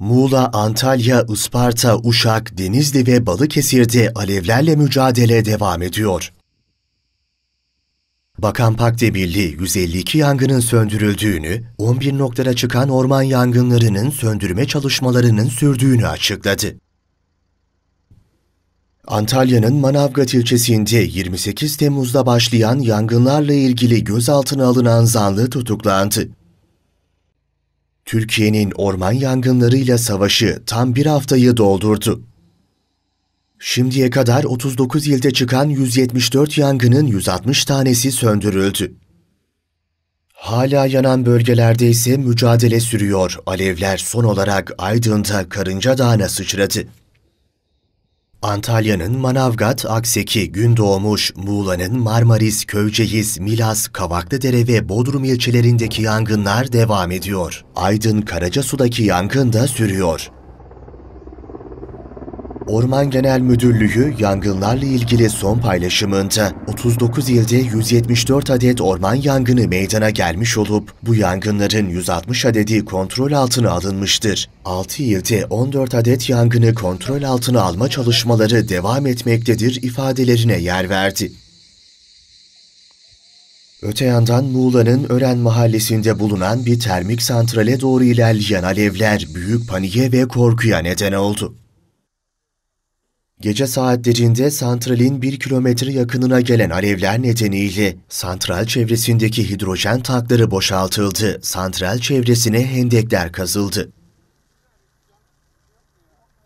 Muğla, Antalya, Isparta, Uşak, Denizli ve Balıkesir'de alevlerle mücadele devam ediyor. Bakan Pakdemirli 152 yangının söndürüldüğünü, 11 noktada çıkan orman yangınlarının söndürme çalışmalarının sürdüğünü açıkladı. Antalya'nın Manavgat ilçesinde 28 Temmuz'da başlayan yangınlarla ilgili gözaltına alınan zanlı tutuklandı. Türkiye'nin orman yangınlarıyla savaşı tam bir haftayı doldurdu. Şimdiye kadar 39 ilde çıkan 174 yangının 160 tanesi söndürüldü. Hala yanan bölgelerde ise mücadele sürüyor. Alevler son olarak Aydın'da Karınca Dağı'na sıçradı. Antalya'nın Manavgat, Akseki, Gündoğmuş, Muğla'nın Marmaris, Köyceğiz, Milas, Kavaklıdere ve Bodrum ilçelerindeki yangınlar devam ediyor. Aydın Karacasu'daki yangın da sürüyor. Orman Genel Müdürlüğü yangınlarla ilgili son paylaşımında 39 ilde 174 adet orman yangını meydana gelmiş olup bu yangınların 160 adedi kontrol altına alınmıştır. 6 ilde 14 adet yangını kontrol altına alma çalışmaları devam etmektedir ifadelerine yer verdi. Öte yandan Muğla'nın Ören mahallesinde bulunan bir termik santrale doğru ilerleyen alevler büyük paniğe ve korkuya neden oldu. Gece saatlerinde santralin bir kilometre yakınına gelen alevler nedeniyle santral çevresindeki hidrojen tankları boşaltıldı. Santral çevresine hendekler kazıldı.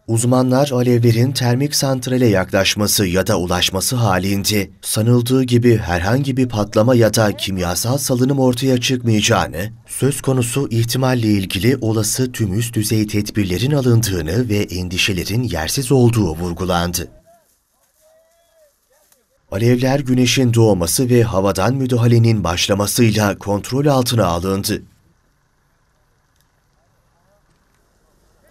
Uzmanlar alevlerin termik santrale yaklaşması ya da ulaşması halinde sanıldığı gibi herhangi bir patlama ya da kimyasal salınım ortaya çıkmayacağını, söz konusu ihtimalle ilgili olası tüm üst düzey tedbirlerin alındığını ve endişelerin yersiz olduğu vurgulandı. Alevler güneşin doğması ve havadan müdahalenin başlamasıyla kontrol altına alındı.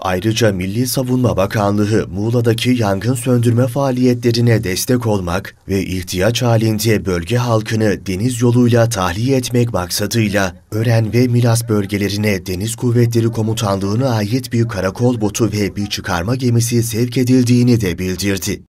Ayrıca Milli Savunma Bakanlığı Muğla'daki yangın söndürme faaliyetlerine destek olmak ve ihtiyaç halinde bölge halkını deniz yoluyla tahliye etmek maksadıyla Ören ve Milas bölgelerine Deniz Kuvvetleri Komutanlığı'na ait bir karakol botu ve bir çıkarma gemisi sevk edildiğini de bildirdi.